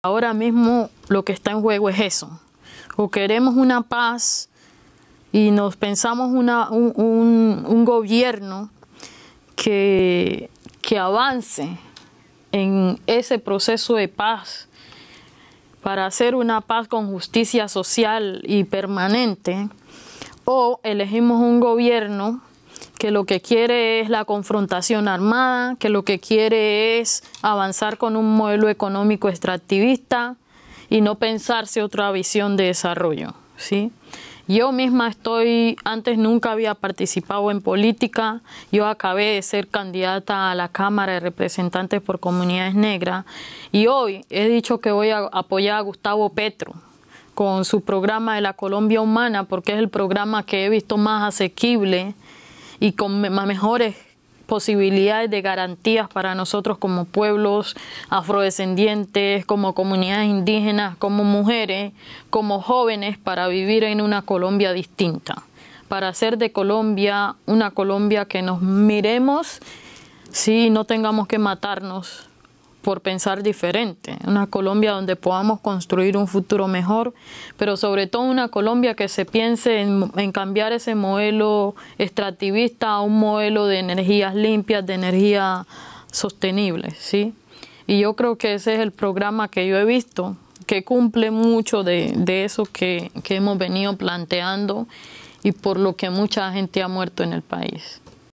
Ahora mismo lo que está en juego es eso. O queremos una paz y nos pensamos un, gobierno que, que avance en ese proceso de paz para hacer una paz con justicia social y permanente. O elegimos un gobierno que lo que quiere es la confrontación armada, que lo que quiere es avanzar con un modelo económico extractivista y no pensarse otra visión de desarrollo, ¿sí? Yo misma estoy, antes nunca había participado en política, yo acabé de ser candidata a la Cámara de Representantes por Comunidades Negras y hoy he dicho que voy a apoyar a Gustavo Petro con su programa de la Colombia Humana porque es el programa que he visto más asequible y con mejores posibilidades de garantías para nosotros como pueblos afrodescendientes, como comunidades indígenas, como mujeres, como jóvenes, para vivir en una Colombia distinta, para hacer de Colombia una Colombia que nos miremos, si no tengamos que matarnos por pensar diferente, una Colombia donde podamos construir un futuro mejor, pero sobre todo una Colombia que se piense en, cambiar ese modelo extractivista a un modelo de energías limpias, de energía sostenible, ¿sí? Y yo creo que ese es el programa que yo he visto, que cumple mucho de, eso que hemos venido planteando y por lo que mucha gente ha muerto en el país.